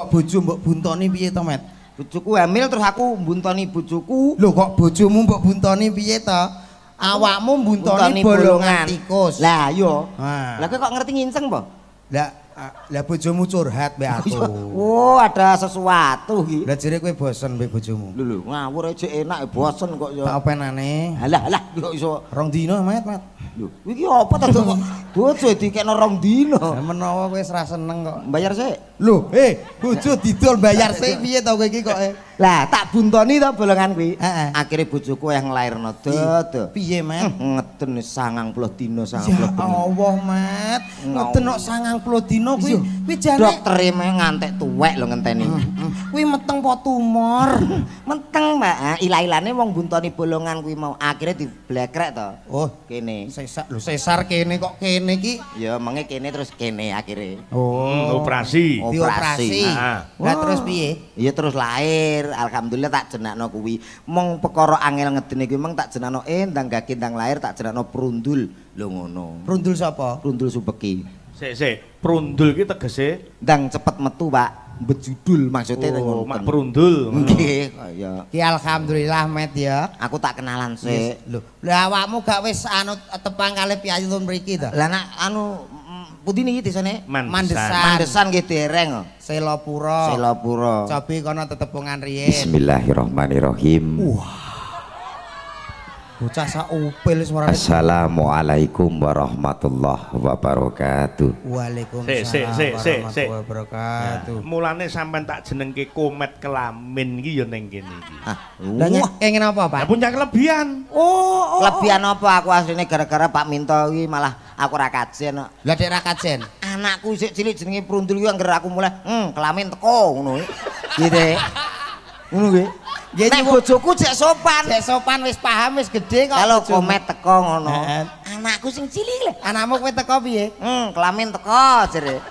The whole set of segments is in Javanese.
kok bojo mbok buntoni piye to met bojoku hamil terus aku buntoni bojoku lho kok bojomu mbok buntoni piye to awakmu buntoni, buntoni bolongan tikus lah yo lah kok kok ngerti nginceng po lah lah bojomu curhat mbek aku oh ada sesuatu iki lah jere kowe bosen mbek bojomu lho lho ngawur aja enak bosen kok yo apa penane halah halah kok iso rong dino met met lho iki apa to bojo dikekno rong dino menawa kowe ora seneng kok bayar sik Lho, eh, bojo didol bayar sik piye to kowe iki kok. Eh? Lah, tak buntoni to bolongan kuwi. Heeh. Akhire bojoku yang nglairno to. Piye, Mat? Ngeten 90 dina 90. Ya Allah, Mat. Ngeten kok 90 dina kuwi dokter ini ngantek tuwek lo ngenteni hmm, hmm. kuwi meteng po tumor meteng mbak ah, ilah-ilahnya wong buntoni bolongan kuwi mau akhirnya di blekrek to oh kene sesar lo sesar kene kok kene ki ya mengi kene terus kene akhirnya oh hmm, operasi operasi nah. Wah. terus piye ya terus lahir alhamdulillah tak jenak no kuwi mong pekoro angel ngedeni kuwi mong tak jenak no entang eh, gak lahir tak jenak no perundul lo ngono perundul siapa? perundul subeki Si, si, perundul ki tegese? Ndang cepet metu, Pak. Bejudul maksudnya oh, tengok. Mak perundul. Oke. Oh. Oh, ki alhamdulillah, Met, ya. Aku tak kenalan, si. Loh, lah awakmu gak wis anu tepang kali piayu tun beriki, toh? Lah, nak anu putih nih gitu sana mandesan mandesan, mandesan gitu ereng selopuro selopuro cobi kono tetepungan rie bismillahirrohmanirrohim wah bocah sak upil Assalamualaikum warahmatullahi wabarakatuh Waalaikumsalam si, si, si, warahmatullahi wabarakatuh ya. Mulane sampean tak jenengke Komet Kelamin iki ya ning kene iki Lah kene apa Pak? Puncak kelebihan. Oh, oh, oh, kelebihan apa aku asline gara-gara Pak minta iki malah aku ra kajen kok. Lah dek ra kajen. Anakku sik cilik jenenge Prundul iki anggere aku mulai hmm, Kelamin teko ngono iki. Gitu. Ngono iki. Ya nek bojoku cek sopan. cek sopan wis paham wis gedhe kok. Kalau komet teko ngono. Anakku sing cilik le Anakmu kowe teko piye? Hmm, kelamin teko jere.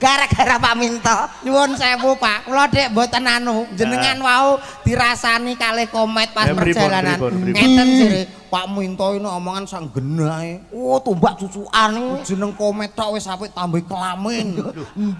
gara-gara Pak Minto nyuwun sewu Pak kula dek mboten anu jenengan wau dirasani kalih komet pas perjalanan ngeten sire Pak Minto ini omongan sang genai oh tumbak cucuan jeneng komet tok wis apik tambah kelamin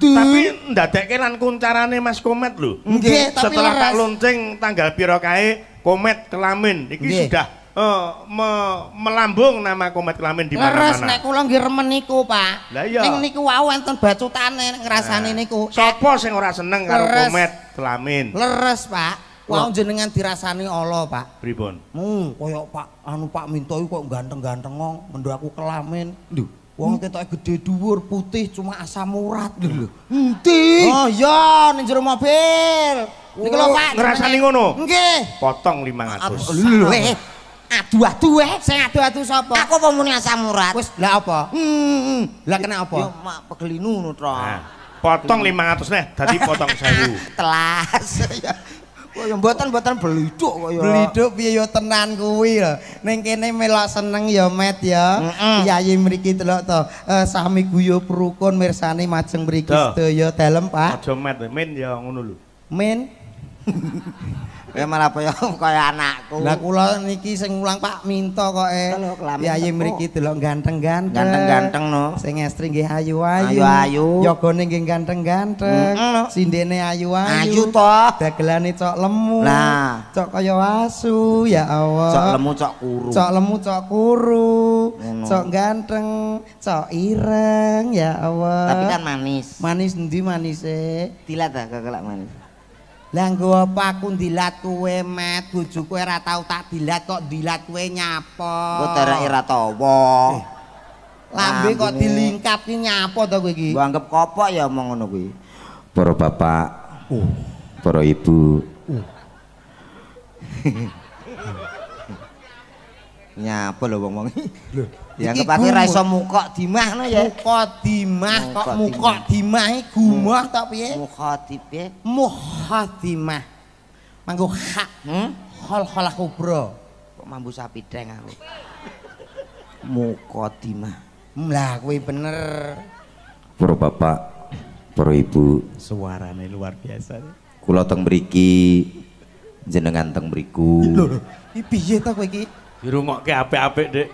tapi ndadekke lan kuncarane Mas Komet lho nggih setelah tak lonceng tanggal piro kae komet kelamin iki sudah Eh, me, melambung nama komet kelamin di mana Leres nek kula nggih remen niku, Pak. Lah Ning niku wau enten bacutane ngrasani eh. niku. Sopo eh. sing ora seneng karo komet kelamin? Leres, Pak. Wau jenengan dirasani Allah, Pak. Pripun? Hmm, koyok Pak anu Pak Minto kok ganteng-ganteng ngong, mendo aku kelamin. Duh. Wong ketok e gedhe dhuwur putih cuma asam urat lho. Endi? Oh iya, ning jero mobil. Niku lho oh, Pak, ngrasani ngono. Nggih. Potong 500. Lho. Eh. adu-adu eh sing adu-adu sapa aku apa muni asam wis lah apa hmm, hmm lah kena apa yo mak pegeli nunu to potong 500 neh dadi potong 1000 telas ya. Kok yo mboten-mboten belidhuk kok yo. Belidhuk piye yo tenan kuwi lho. Ning kene melo seneng yo Met yo. Yayi mriki delok to. Eh, sami guyub rukun mirsani majeng mriki sedaya dalem Pak. Aja Met, Min yo ngono lho. Min. Kowe malah kaya kaya anakku. Lah kula niki sing ulang Pak Minto kok e. Yayi mriki delok ganteng-ganteng. Ganteng-ganteng no. Sing estri nggih ayu-ayu. Ayu-ayu. Yogane nggih ganteng-ganteng. Sindene ayu-ayu. Ayu to. Dagelane cok lemu. cok kaya wasu ya Allah. Cok lemu cok kuru. Cok lemu cok kuru. Cok ganteng, cok ireng ya Allah. Tapi kan manis. Manis endi e Dilat ta kok manis. Lah nggo apa aku dilat kowe, Mat? Bojoku ora tau tak dilat kok dilat kowe nyapa? Kok ora tawa. Eh, lambe kok dilingkap ki nyapa to kowe iki? Anggap kopok ya omong ngono kuwi. Para bapak, uh. para ibu. Uh. Nyapa lho wong-wong iki. Lho, dianggep ya aku iso mukok dimah no ya. Mukok dimah kok mukok dimah iki gumah ta piye? Mukok tipe. Mukok dimah. Manggo hak. Hmm? hol aku bro. Kok mambu sapi deng aku. Mukok dimah. Lah kuwi bener. Bro Bapak, Bro Ibu. Suarane luar biasa. Kula teng mriki jenengan teng mriku. Lho, iki piye ta kowe iki? Dirumokke apik ape ape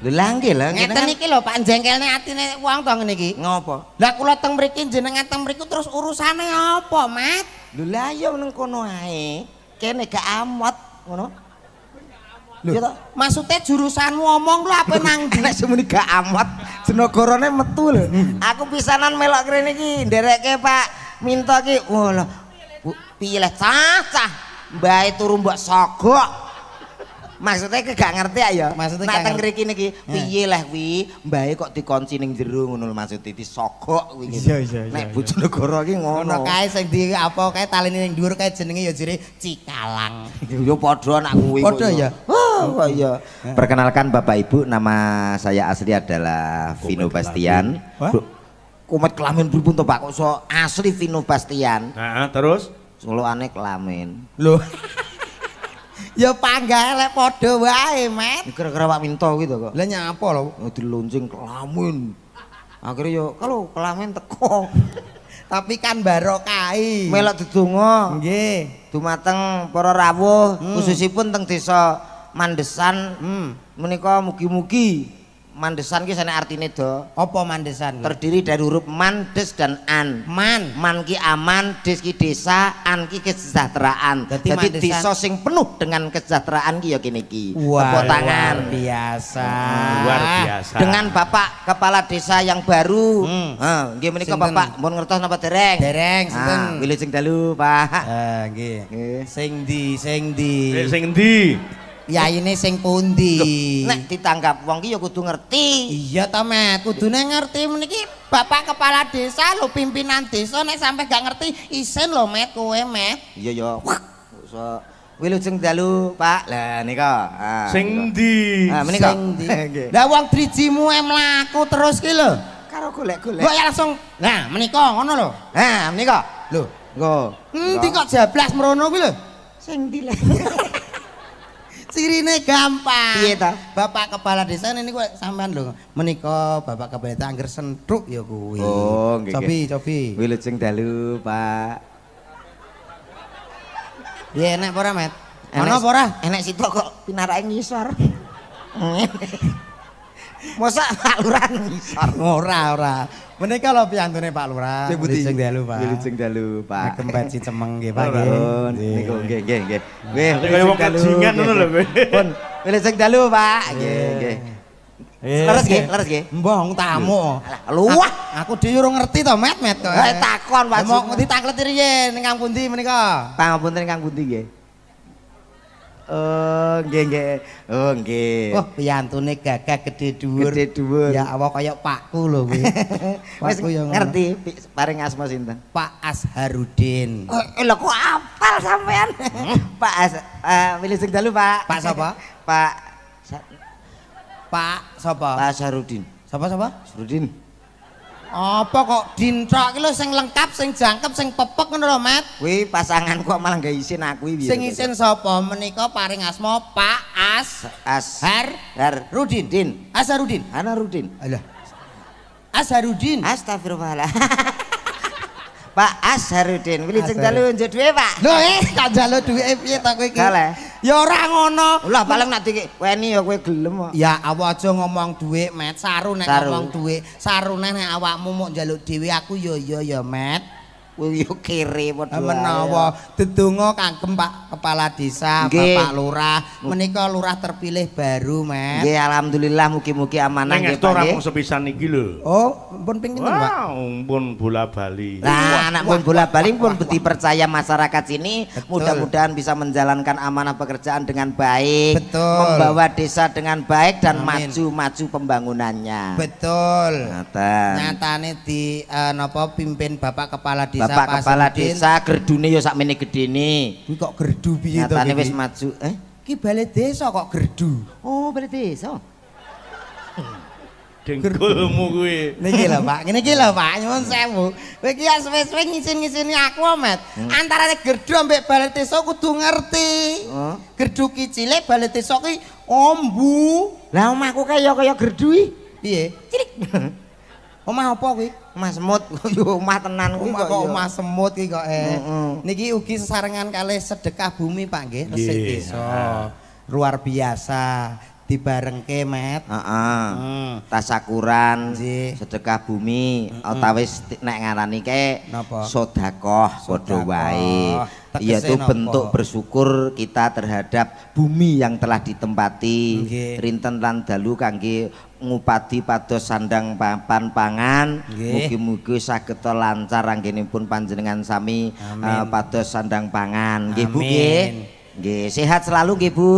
Lho lah nggih lho. Ngeten iki lho Pak jengkelnya atine wong uang ngene iki. Ngopo? Lah kula teng mriki jenengan teng mriku terus urusane apa, Mat? Lho lah ya nang kono ae. Kene gak amot, ngono. Lho, ya maksudnya jurusan ngomong lu apa nang nek semene gak amot, jenagarane metu lho. Aku pisanan melok kene iki ndereke Pak Minto iki. Wah, piye lah cah-cah. Mbae turu mbok sogok maksudnya ke gak ngerti ayo ah ya? maksudnya nah teng ngriki niki eh. piye lah wi, mbae kok dikunci ning jero ngono maksud iki sogok kuwi gitu. iya iya iya nek iya. bojonegoro iki ngono ngono kae sing di apa kae taline ning dhuwur kae jenenge ya jere cikalang yo ya padha anak kuwi padha ya oh iya eh. perkenalkan Bapak Ibu nama saya asli adalah Vino Bastian kumat kelamin pripun to Pak kok so asli Vino Bastian heeh nah, terus aneh kelamin lho ya panggah lek padha wae, Mat. Kira-kira wak Minto kuwi to kok. Lah nyapa lho oh, dilunjing kelamin. Akhirnya yo kalau kelamin teko. Tapi kan barokai. Melok didonga. Nggih. Dumateng para rawuh hmm. khususipun teng desa Mandesan. Hmm. Menika mugi-mugi Mandesan ki sana artine do. Apa mandesan? Terdiri dari huruf mandes dan an. Man. Man ki aman, des ki desa, an ki kesejahteraan. Jadi desa sing penuh dengan kesejahteraan ki ya kene ki. Luar biasa. Hmm, luar biasa. Dengan Bapak Kepala Desa yang baru. Hmm. Heeh, Bapak mau ngertos napa dereng? Dereng ah, sinten? Ah, Wilujeng dalu, Pak. Eh, nggih. Sing ndi? Sing ndi? Sing ndi? Ya ini sing pundi. Nek ditanggap wong iki ya kudu ngerti. Iya ta, Mat. Kudune ngerti meniki Bapak kepala desa lho pimpinan desa nek sampe gak ngerti isin lho, Mat, kowe, Mat. Iya ya. Bisa wilujeng dalu, Pak. Lah nika. Sing ndi? Ah, menika. Lah wong drijimu mlaku terus ki lho. Karo golek-golek. Kok ya langsung. Nah, menika ngono lho. Nah, menika. Lho, nggo. Endi kok jeblas mrono kuwi lho? Sing ndi lho? sirine gampang. Iya toh. Bapak kepala desa ini gue sampean lho. Menika bapak kepala desa anggar sentruk ya gue. Oh, nggih. Cobi, cobi. Wilujeng dalu, Pak. Iya enak pora, Met. Ono pora? Enak sito kok pinarake ngisor. Mosak Pak ngisor. Ora, ora. Menika lho piyantune Pak Lurah. Wilujeng dalu Pak. Wilujeng dalu Pak. kempet si cemeng nggih Pak nggih. Niku nggih nggih nggih. Nah, nggih, kaya wong kajingan ngono lho Pun wilujeng dalu Pak. Nggih nggih. Leres nggih, leres nggih. Mbong tamu. luah, Aku dhewe urung ngerti to met-met kok. Eh, takon Pak. Mau ditaklet riyen ning kang pundi menika? Pangapunten kang pundi nggih. Oh, nggih nggih. Eh, oh, nggih. Wah, piyantune gagah gedhe dhuwur. Gedhe dhuwur. Ya Allah kaya pakku lho kowe. Pakku ya ngerti paring asma sinten? Pak Asharudin. Eh, eh lho kok apal sampean? Hmm? Pak As eh milih sing dalu, Pak. Pak sapa? Pak Pak sapa? Pak Asharudin. Sapa sapa? Asharudin. Apa kok dintrok iki lho sing lengkap, sing jangkep, sing pepek ngono lho, Mat. Kuwi pasangan kok malah gak isin aku iki. Sing isin sapa? Menika paring asma Pak As Ashar Har Rudin. Din. Asharudin. Ana Rudin. Alah. Asharudin. Astagfirullah. Pak Asharudin, wili ceng dalu njuk dhuwit, Pak. Lho, eh, tak njaluk dhuwit piye to kowe iki? Ya ora ngono. Lah paling nek diweni ya kowe gelem kok. Ya awu aja ngomong dhuwit, Met. Saru nek ngomong dhuwit. Sarune nek awakmu muk njaluk dhewe aku ya ya ya, Met. Wiyo kere padha. Menawa ya. dedonga kagem Pak Kepala Desa, Nggih. Bapak Lurah. Menika lurah terpilih baru, Mas. Nggih, alhamdulillah mugi-mugi amanah nggih, Pak. orang mau sepisan iki lho. Oh, pun pingin pinten, Pak? pun bola Bali. Nah, anak pun bola Bali pun percaya masyarakat sini, mudah-mudahan bisa menjalankan amanah pekerjaan dengan baik, Betul. membawa desa dengan baik dan maju-maju pembangunannya. Betul. Nyata. Nyatane di uh, pimpin Bapak Kepala Desa Bapak Pak Kepala Desa gerdune ya sak meneh gedene. Kuwi kok gerdu piye to? Katane wis maju. Eh, ki balai desa kok gerdu. Oh, balai desa. Dengkulmu kuwi. Niki lho Pak, ngene iki lho Pak, nyuwun sewu. Kowe iki wis-wis ngisin-ngisini aku, Mat. Hmm. Antarane gerdu ambek balai desa kudu ngerti. Oh. Gerdu ki cilik, balai desa ki ombu. Lah omahku kaya kaya gerdu iki. Piye? Cilik. Omah apa kuwi? Omah semut. Yo omah tenan kuwi kok. Omah omah semut iki kok. Eh. Niki ugi sesarengan kalih sedekah bumi, Pak nggih, desa. Luar biasa. dibarengke met heeh hmm. tasakuran Ji. sedekah bumi mm -mm. utawa nek ngarani ke sedekah padha wae yaitu nopo. bentuk bersyukur kita terhadap bumi yang telah ditempati okay. rinten lan dalu kangge ngupati pados sandang papan pangan mugi-mugi saged lancar anggenipun panjenengan sami uh, eh, pados sandang pangan nggih Bu nggih sehat selalu nggih Bu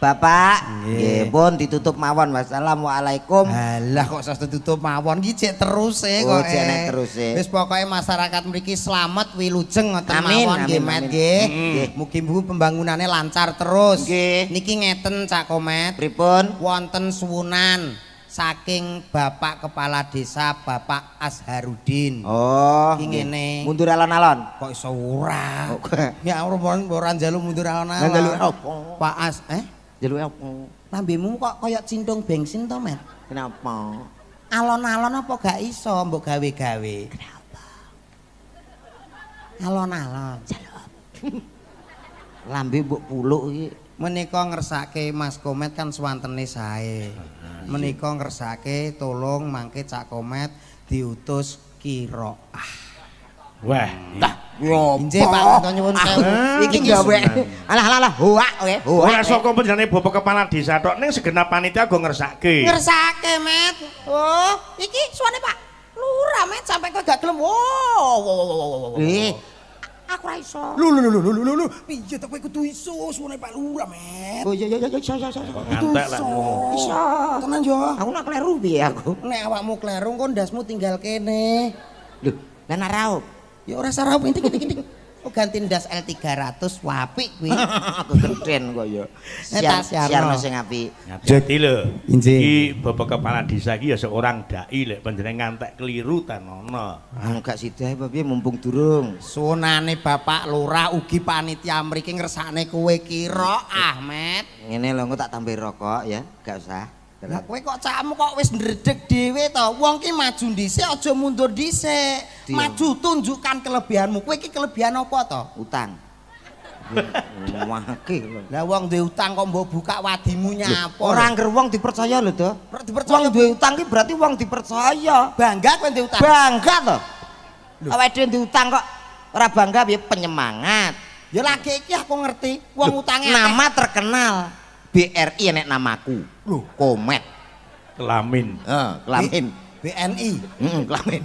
Bapak, nggih pun ditutup mawon. Wassalamualaikum. Alah kok sesuk ditutup mawon iki cek terus e oh, kok. Oh, cek eh. terus e. Wis pokoke masyarakat mriki selamat wilujeng ngeten mawon nggih Met nggih. Mugi-mugi pembangunane lancar terus. Nggih. Niki ngeten Cak Komet. Pripun? Wonten suwunan saking Bapak Kepala Desa Bapak Azharudin. Oh, ngene. Mundur alon-alon. Kok iso ora? Oh, ya ora mundur alon-alon. Pak As eh Jeluke opo? Lambemu kok kaya cintung bensin to, met? Kenapa? Alon-alon apa gak iso mbok gawe-gawe? Kenapa? Alon-alon. Jeluk. Lambe mbok puluk iki menika ngersake Mas Komet kan swantene sae. Menika ngersake tolong mangke Cak Komet diutus kiroah. Wah, hmm. Ngombe Pak Anton oh. nyuwun sewu. Ah, iki gawe. Alah alah alah, hoak oke? Ora saka panjenengane bapak kepala desa tok ning segenap panitia go ngersake. Ngersake, Met. Oh, iki suane Pak. Lurah, men, sampe kowe gak gelem. Wo. Eh. Aku ra iso. Lu lu lu lu lu lu. Piye tak kowe kudu iso suane Pak Lurah, Met. Oh iya iya iya iya iya. Ngantek lah. Iso. Tenan yo. Aku nak kleru piye aku? Nek awakmu kleru engko ndasmu tinggal kene. Lho, lan ora Ya ora sarah ping ting ting ting. Oh ganti ndas L300 wapi kuwi. Aku gedhen kok ya. Siar sing apik. Jadi lho. Inji. Iki bapak kepala desa iki ya seorang dai lek panjenengan ngantek keliru ta nono. Enggak ah, sidah apa piye mumpung durung. Sunane bapak lora ugi panitia mriki ngersakne kowe kira Ahmad. Ngene lho engko tak tambah rokok ya, enggak usah. Lah kowe kok cakmu kok wis ndredeg dhewe to. Wong ki maju dhisik aja mundur dhisik. Iya. Maju tunjukkan kelebihanmu. Kowe iki kelebihan apa to? Utang. Iya. Wake Lah wong duwe utang kok mbok buka wadimu nyapa? Ora anger wong dipercaya lho, Dok. Dipercaya wong duwe utang ki berarti wong dipercaya. Bangga kowe duwe utang. Bangga to. Awake dhewe duwe utang kok ora bangga piye penyemangat. Ya lagi iki aku ngerti, wong utange nama terkenal. BRI enek namaku. Loh, komet. Kelamin. Heeh, kelamin. BNI. Heeh, kelamin.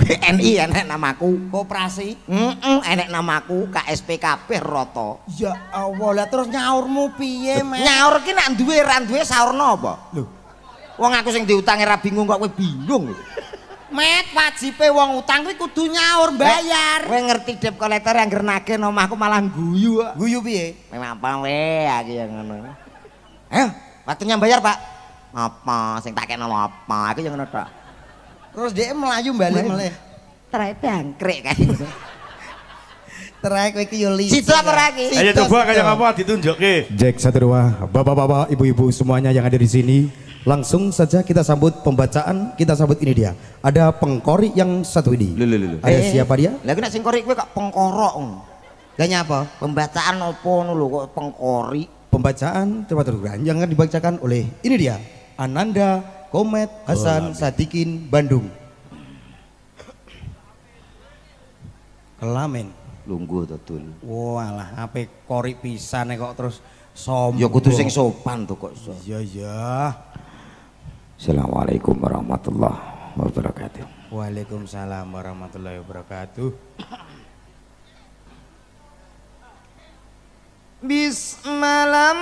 BNI enek namaku, koperasi. Heeh, enek namaku, KSP kabeh rata. Ya Allah, lah terus nyaurmu piye, Mas? Nyaur ki nek duwe ra duwe saurna apa? Loh. Wong aku sing diutangi ra bingung kok kowe bingung. Met wajibe wong utang kuwi kudu nyaur bayar. Kowe ngerti dep kolektor yang gernake omahku malah guyu kok. Guyu piye? Memang apa weh? aku ya ngono. Ayo, waktunya bayar, Pak. Apa sing tak kenal apa? Aku yang ngono Terus dia melaju balik malah. Terakhir bangkrek kan. Gitu. Terakhir kowe yo lisi. Situ apa lagi? Ya. Ayo coba kaya apa ditunjukke. Jack satu dua, bapak-bapak, ibu-ibu semuanya yang ada di sini, langsung saja kita sambut pembacaan, kita sambut ini dia. Ada pengkori yang satu ini. Lho, Ada eh, siapa dia? Lah nek sing kori kowe kok pengkorok. Lah nyapa? Pembacaan opo ngono lho kok pengkori. Pembacaan Terpatur yang akan dibacakan oleh ini dia Ananda Komet Hasan oh, Sadikin Bandung. Kelamin. Lunggu tetun. Walah, apa kori pisan kok terus sombong. Ya kudu sing sopan tuh kok. Iya iya. Assalamualaikum warahmatullahi wabarakatuh. Waalaikumsalam warahmatullahi wabarakatuh. Bismalam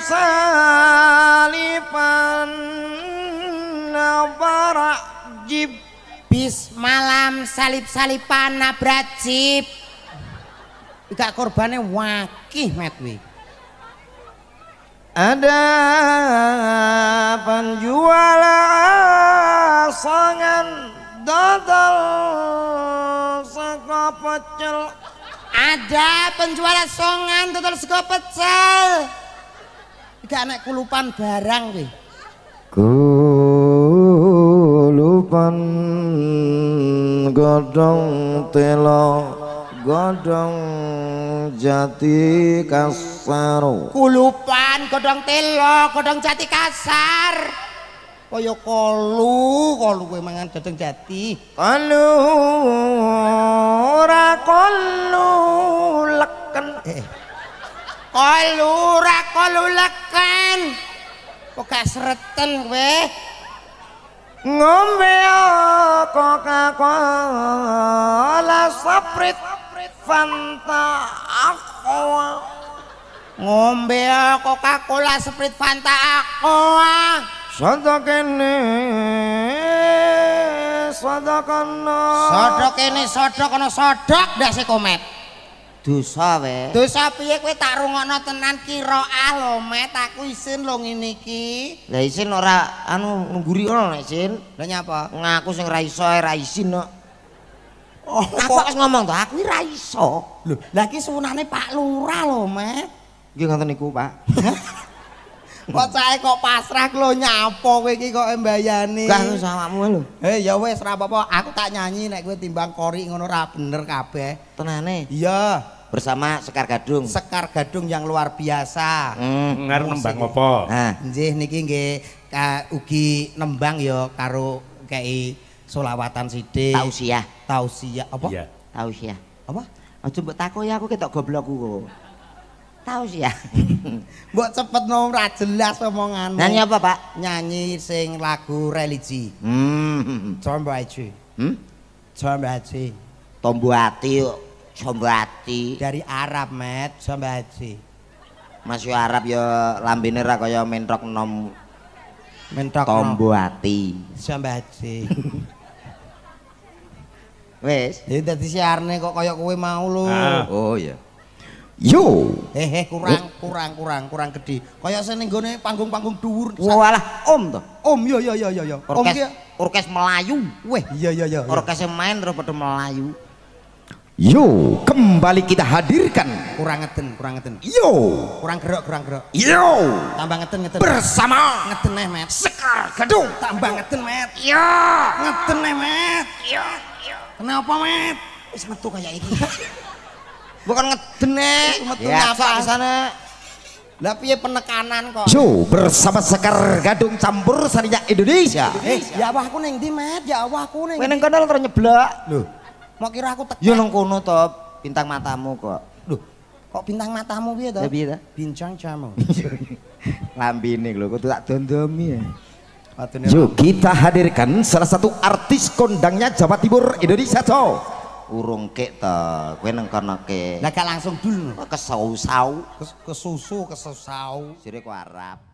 salib salipan nabrak jib Bismalam salib salipan nabrak jib Ika korbannya wakih matwi Ada penjual asangan dodol sangka pecel ada penjual songan total sego pecel. Gak nek kulupan barang kuwi. Kulupan godong telo godong jati kasar. Kulupan godong telo godong jati kasar. kaya kalu, kolu kowe mangan dateng jati kolu ora kolu leken eh kolu ora kolu leken kok gak sreten kowe ngombe kok kola saprit fanta aqua ngombe kok kola saprit fanta aqua Sadaka ini sadaka no Sadaka ini sadaka no sadaka Nggak sih komet Dosa weh Dosa piye kue tak rungok tenan kiro ah lo met Aku isin lo ngini ki Lah isin ora anu ngguri lo no isin Lah nyapa? Ngaku sing raiso ya raisin no Oh, aku harus ngomong tuh, aku ini raiso Loh, lagi sebenarnya Pak Lurah lo met Gimana niku pak? Wacae kok pasrah lo nyapa kowe iki kok mbayani. Lah sawamu lho. Heh ya wis ora apa aku tak nyanyi nek kowe timbang kori ngono ora bener kabeh. Tenane. Iya. Bersama Sekar Gadung. Sekar Gadung yang luar biasa. Hmm, ngar nembang apa? Nah, nggih niki nggih ugi nembang ya karo kei solawatan sidik. Tausiyah. Tausiyah, apa? Iya. Tausiah. Apa? Aja mbok takoki aku ketok gobloku kok. tahu sih ya. buat cepet nomor jelas omonganmu. Nyanyi apa, Pak? Nyanyi sing lagu religi. Hmm. Combo aji. Hmm? Combo aji. Tombo hati yuk. coba hati. Dari Arab, Met. coba aja masih Arab yo lambene ra kaya mentok nom. Mentok tombo coba aja wes Wis, tadi ya, siarnya kok kaya kowe mau lu. Ah. Oh iya. Yo. Hehe kurang kurang kurang kurang gede. Kayak sing ning panggung-panggung dhuwur. Walah, Om to. Om yo yo yo yo yo. Om ki orkes Melayu. Weh, iya iya iya. iya. Orkes main terus padha Melayu. Yo, kembali kita hadirkan. Kurang ngeten, kurang ngeten. Yo, kurang gerok, kurang gerok. Yo, tambah ngeten, ngeten. Bersama ngeten eh, Met. Sekar Gedung. Tambah ngeten, Met. Yo, ngeten eh, Met. Yo, yo. Kenapa, Met? Wis metu kaya Bukan ngedenek, iya, metu ya, apa sana. Lah piye penekanan kok? Yo bersama Sekar Gadung Campur Sarinya Indonesia. Indonesia. Eh, eh, ya awahku ning ndi, Mat? Ya Allah aku neng neng kenal terus nyeblak. Lho. Mau kira aku tekan. Yo nang kono to, bintang matamu kok. Lho. Kok bintang matamu piye to? Ya piye to? Bincang jamu. ini lho, kok tak dondomi ya. Yuk kita hadirkan salah satu artis kondangnya Jawa Timur Indonesia, cowok. urung kek ta kowe nang kono ke lah langsung dul kesau-sau kesusu kesau sire kok arab